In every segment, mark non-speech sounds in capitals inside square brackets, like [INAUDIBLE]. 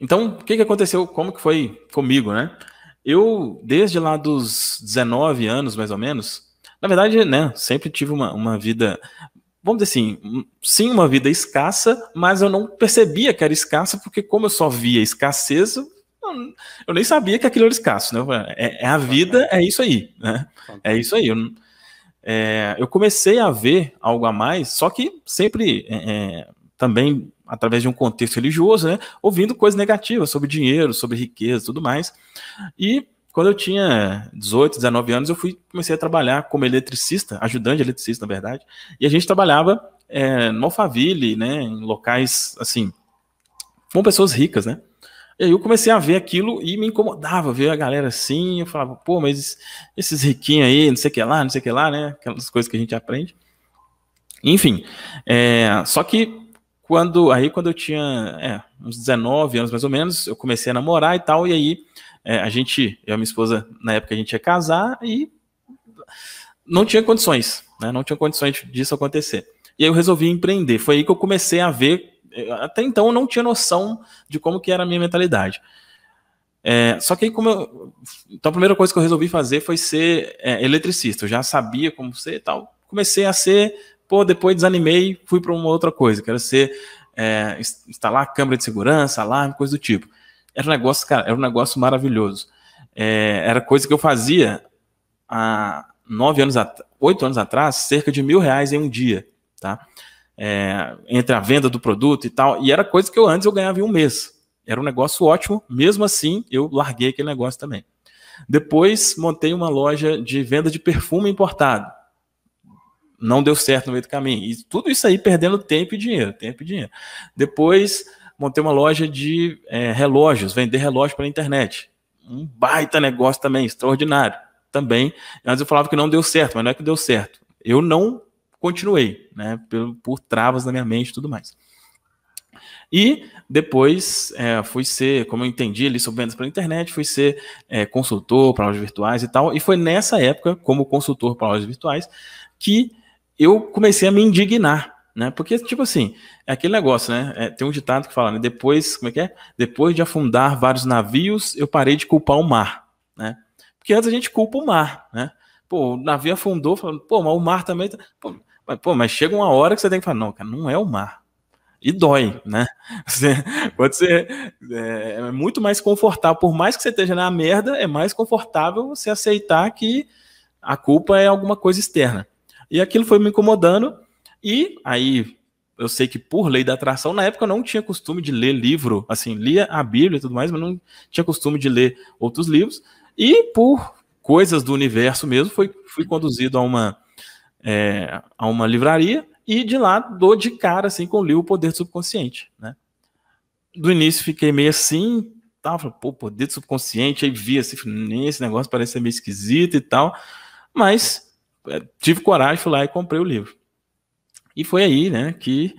Então, o que, que aconteceu? Como que foi comigo, né? Eu, desde lá dos 19 anos, mais ou menos, na verdade, né, sempre tive uma, uma vida, vamos dizer assim, sim, uma vida escassa, mas eu não percebia que era escassa, porque como eu só via escassez, eu, eu nem sabia que aquilo era escasso, né? É, é a vida, é isso aí, né? É isso aí. Eu, é, eu comecei a ver algo a mais, só que sempre é, é também através de um contexto religioso, né, ouvindo coisas negativas sobre dinheiro, sobre riqueza, tudo mais. E quando eu tinha 18, 19 anos, eu fui comecei a trabalhar como eletricista, ajudante de eletricista, na verdade, e a gente trabalhava é, no Alphaville, né, em locais assim, com pessoas ricas, né? E aí eu comecei a ver aquilo e me incomodava ver a galera assim, eu falava, pô, mas esses riquinhos aí, não sei o que lá, não sei o que lá, né? Aquelas coisas que a gente aprende. Enfim, é, só que quando, aí quando eu tinha é, uns 19 anos mais ou menos, eu comecei a namorar e tal, e aí é, a gente, eu e minha esposa, na época a gente ia casar e não tinha condições, né? Não tinha condições disso acontecer. E aí eu resolvi empreender. Foi aí que eu comecei a ver. É, até então eu não tinha noção de como que era a minha mentalidade. É, só que aí como eu, então a primeira coisa que eu resolvi fazer foi ser é, eletricista. Eu já sabia como ser e tal. Comecei a ser Pô, depois desanimei, fui para uma outra coisa. Quero ser é, instalar câmera de segurança, alarme, coisa do tipo. Era um negócio, cara, era um negócio maravilhoso. É, era coisa que eu fazia há nove anos, oito anos atrás, cerca de mil reais em um dia, tá? É, entre a venda do produto e tal. E era coisa que eu antes eu ganhava em um mês. Era um negócio ótimo. Mesmo assim, eu larguei aquele negócio também. Depois montei uma loja de venda de perfume importado não deu certo no meio do caminho. E tudo isso aí perdendo tempo e dinheiro, tempo e dinheiro. Depois montei uma loja de é, relógios, vender relógio pela internet. Um baita negócio também, extraordinário. Também, antes eu falava que não deu certo, mas não é que deu certo. Eu não continuei, né, por, por travas na minha mente e tudo mais. E depois é, fui ser, como eu entendi ali sobre vendas pela internet, fui ser é, consultor para aulas virtuais e tal. E foi nessa época, como consultor para aulas virtuais, que eu comecei a me indignar, né? Porque, tipo assim, é aquele negócio, né? É, tem um ditado que fala, né? Depois, como é que é? Depois de afundar vários navios, eu parei de culpar o mar, né? Porque antes a gente culpa o mar, né? Pô, o navio afundou, falando, pô, mas o mar também. Tá... Pô, mas, pô, mas chega uma hora que você tem que falar, não, cara, não é o mar. E dói, né? [LAUGHS] Você, ser, é, é muito mais confortável, por mais que você esteja na merda, é mais confortável você aceitar que a culpa é alguma coisa externa. E aquilo foi me incomodando. E aí, eu sei que por lei da atração, na época eu não tinha costume de ler livro, assim, lia a Bíblia e tudo mais, mas não tinha costume de ler outros livros. E por coisas do universo mesmo, fui fui conduzido a uma, é, a uma livraria e de lá dou de cara assim com o livro O Poder do Subconsciente, né? Do início fiquei meio assim, falei, pô, poder do subconsciente, aí via assim, esse negócio parece ser meio esquisito e tal, mas é, tive coragem, fui lá e comprei o livro. E foi aí, né, que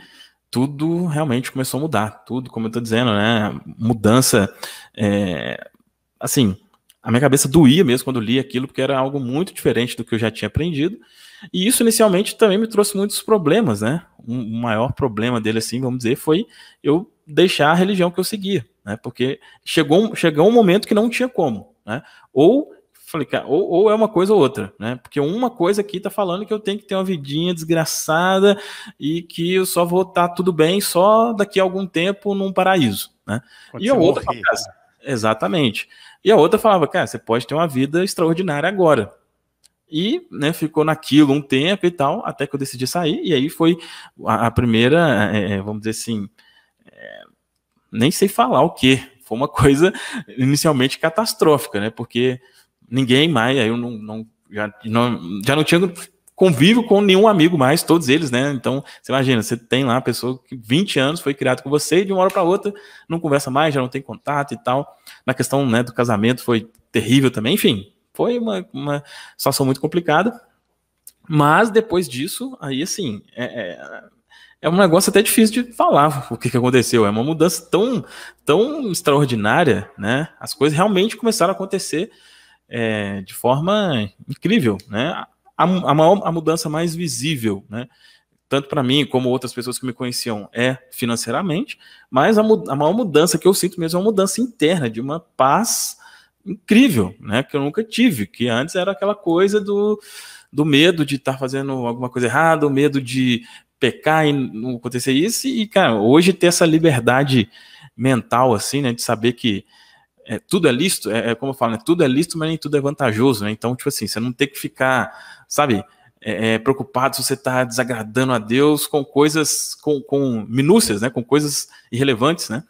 tudo realmente começou a mudar. Tudo, como eu estou dizendo, né, mudança, é, assim, a minha cabeça doía mesmo quando li aquilo, porque era algo muito diferente do que eu já tinha aprendido. E isso inicialmente também me trouxe muitos problemas, né? Um, o maior problema dele, assim, vamos dizer, foi eu deixar a religião que eu seguia, né? Porque chegou, chegou um momento que não tinha como, né? Ou falei, cara, ou, ou, é uma coisa ou outra, né? Porque uma coisa aqui tá falando que eu tenho que ter uma vidinha desgraçada e que eu só vou estar tá tudo bem só daqui a algum tempo num paraíso, né? Quando e a outra morrer, falava, cara, né? exatamente. E a outra falava, cara, você pode ter uma vida extraordinária agora. E né, ficou naquilo um tempo e tal, até que eu decidi sair. E aí foi a, a primeira, é, é vamos dizer assim, é, nem sei falar o que. Foi uma coisa inicialmente catastrófica, né? Porque ninguém mais, aí eu não, não, já, não, já não tinha convívio com nenhum amigo mais, todos eles, né? Então, você imagina, você tem lá uma pessoa que 20 anos foi criado com você e de uma hora para outra não conversa mais, já não tem contato e tal. Na questão né, do casamento foi terrível também, enfim, foi uma, uma situação muito complicada. Mas depois disso, aí assim, é, é, é um negócio até difícil de falar o que, que aconteceu. É uma mudança tão, tão extraordinária, né? As coisas realmente começaram a acontecer é, de forma incrível, né? A, a, maior, a mudança mais visível, né? Tanto para mim como outras pessoas que me conheciam é financeiramente, mas a, a maior mudança que eu sinto mesmo é uma mudança interna, de uma paz incrível, né? Que eu nunca tive, que antes era aquela coisa do, do medo de estar tá fazendo alguma coisa errada, o medo de pecar e não acontecer isso. E, cara, hoje ter essa liberdade mental, assim, né? De saber que é, tudo é listo, é, é, como eu falo, né? tudo é listo, mas nem tudo é vantajoso, né? Então, tipo assim, você não tem que ficar, sabe, é, é preocupado se você está desagradando a Deus com coisas, com, com minúcias, né? Com coisas irrelevantes, né?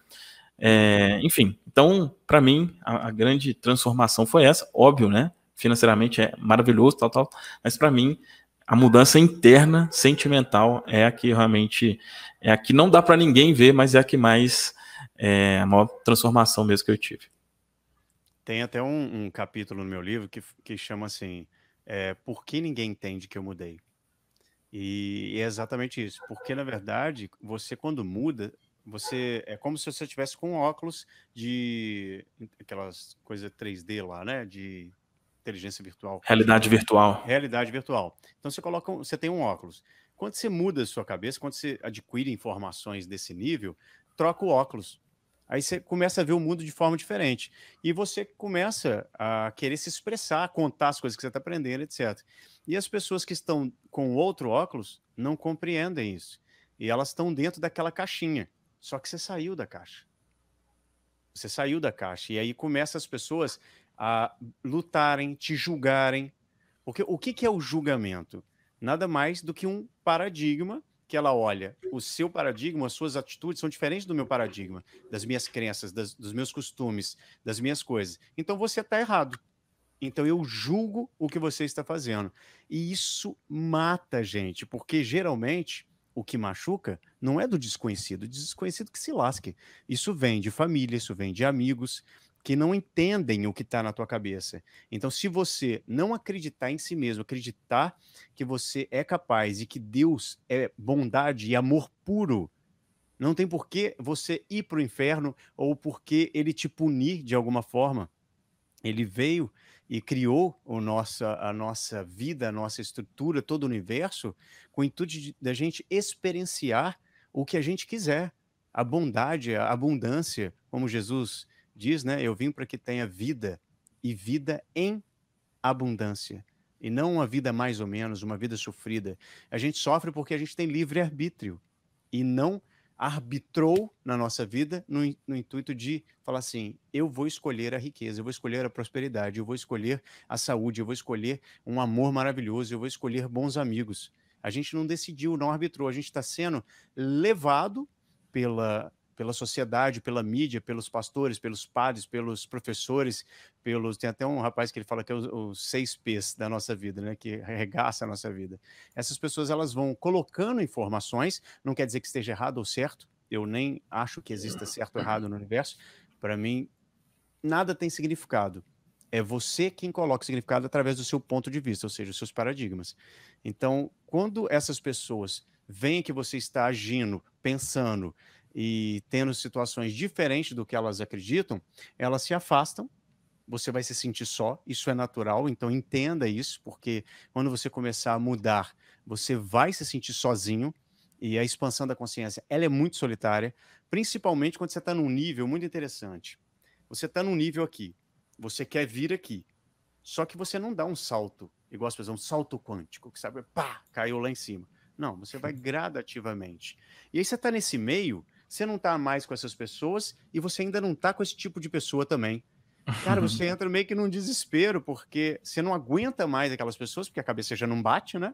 É, enfim, então, para mim, a, a, grande transformação foi essa, óbvio, né? Financeiramente é maravilhoso, tal, tal, mas para mim, a mudança interna, sentimental, é a que realmente, é a que não dá para ninguém ver, mas é a que mais, é a maior transformação mesmo que eu tive. Tem até um, um capítulo no meu livro que, que chama assim: é, Por que ninguém entende que eu mudei? E, e é exatamente isso. Porque, na verdade, você quando muda, você é como se você tivesse com óculos de aquelas coisas 3D lá, né? De inteligência virtual. Realidade virtual. Realidade virtual. Então você coloca, você tem um óculos. Quando você muda a sua cabeça, quando você adquire informações desse nível, troca o óculos aí você começa a ver o mundo de forma diferente. E você começa a querer se expressar, contar as coisas que você está aprendendo, etc. E as pessoas que estão com outro óculos não compreendem isso. E elas estão dentro daquela caixinha. Só que você saiu da caixa. Você saiu da caixa. E aí começa as pessoas a lutarem, te julgarem. Porque o que, que é o julgamento? Nada mais do que um paradigma que ela olha, o seu paradigma, as suas atitudes são diferentes do meu paradigma, das minhas crenças, das, dos meus costumes, das minhas coisas. Então você está errado. Então eu julgo o que você está fazendo. E isso mata a gente, porque geralmente o que machuca não é do desconhecido, o desconhecido que se lasque. Isso vem de família, isso vem de amigos que não entendem o que está na tua cabeça. Então, se você não acreditar em si mesmo, acreditar que você é capaz e que Deus é bondade e amor puro, não tem por que você ir para o inferno ou porque ele te punir de alguma forma. Ele veio e criou o nossa, a nossa vida, a nossa estrutura, todo o universo, com o intuito da gente experienciar o que a gente quiser. A bondade, a abundância, como Jesus diz, né? Eu vim para que tenha vida e vida em abundância. E não uma vida mais ou menos, uma vida sofrida. A gente sofre porque a gente tem livre arbítrio e não arbitrou na nossa vida no, no, intuito de falar assim: eu vou escolher a riqueza, eu vou escolher a prosperidade, eu vou escolher a saúde, eu vou escolher um amor maravilhoso, eu vou escolher bons amigos. A gente não decidiu, não arbitrou, a gente está sendo levado pela pela sociedade, pela mídia, pelos pastores, pelos padres, pelos professores, pelos tem até um rapaz que ele fala que é os, os seis P's da nossa vida, né, que regaça a nossa vida. Essas pessoas elas vão colocando informações, não quer dizer que esteja errado ou certo. Eu nem acho que exista certo ou errado no universo. Para mim, nada tem significado. É você quem coloca o significado através do seu ponto de vista, ou seja, os seus paradigmas. Então, quando essas pessoas veem que você está agindo, pensando, e tendo situações diferentes do que elas acreditam, elas se afastam. Você vai se sentir só, isso é natural, então entenda isso, porque quando você começar a mudar, você vai se sentir sozinho e a expansão da consciência, ela é muito solitária, principalmente quando você está num nível muito interessante. Você está num nível aqui, você quer vir aqui, só que você não dá um salto, igual as pessoas, um salto quântico, que sabe, pá, caiu lá em cima. Não, você vai [LAUGHS] gradativamente. E aí você está nesse meio, você não está mais com essas pessoas e você ainda não está com esse tipo de pessoa também. [LAUGHS] Cara, você entra meio que num desespero, porque você não aguenta mais aquelas pessoas, porque a cabeça já não bate, né?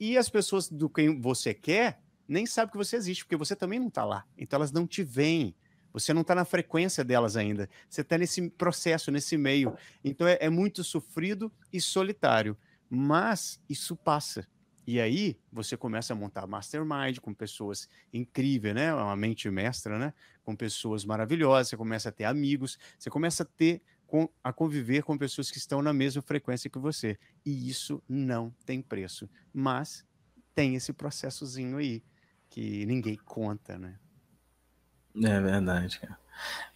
E as pessoas do quem você quer nem sabem que você existe, porque você também não está lá. Então elas não te veem. Você não está na frequência delas ainda. Você está nesse processo, nesse meio. Então é, é muito sofrido e solitário. Mas isso passa. E aí você começa a montar mastermind com pessoas incríveis, né? É uma mente mestra, né? Com pessoas maravilhosas, você começa a ter amigos, você começa a ter a conviver com pessoas que estão na mesma frequência que você. E isso não tem preço. Mas tem esse processozinho aí que ninguém conta, né? É verdade, cara.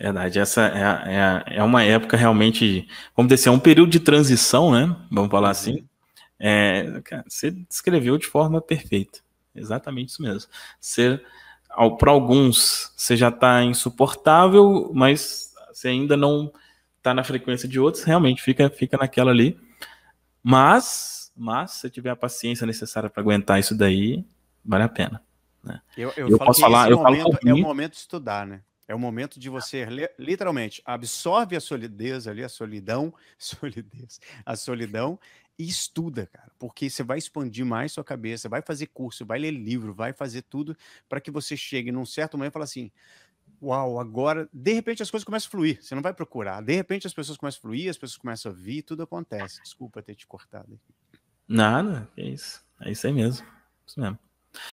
Verdade, essa é, é, é uma época realmente, vamos dizer, assim, é um período de transição, né? Vamos falar uhum. assim. É, cara, você descreveu de forma perfeita. Exatamente isso mesmo. para alguns, você já está insuportável, mas você ainda não está na frequência de outros, realmente fica, fica naquela ali. Mas, mas, se tiver a paciência necessária para aguentar isso daí, vale a pena. Né? Eu, eu, eu posso falar, eu momento, falo é o momento de estudar, né? É o momento de você literalmente absorve a solidez ali, a solidão, [LAUGHS] solidez, a solidão e estuda, cara, porque você vai expandir mais sua cabeça, vai fazer curso, vai ler livro, vai fazer tudo para que você chegue num certo momento e fale assim: uau, agora, de repente as coisas começam a fluir, você não vai procurar, de repente as pessoas começam a fluir, as pessoas começam a vir, tudo acontece. Desculpa ter te cortado. Nada, é isso. É isso aí mesmo. É isso mesmo.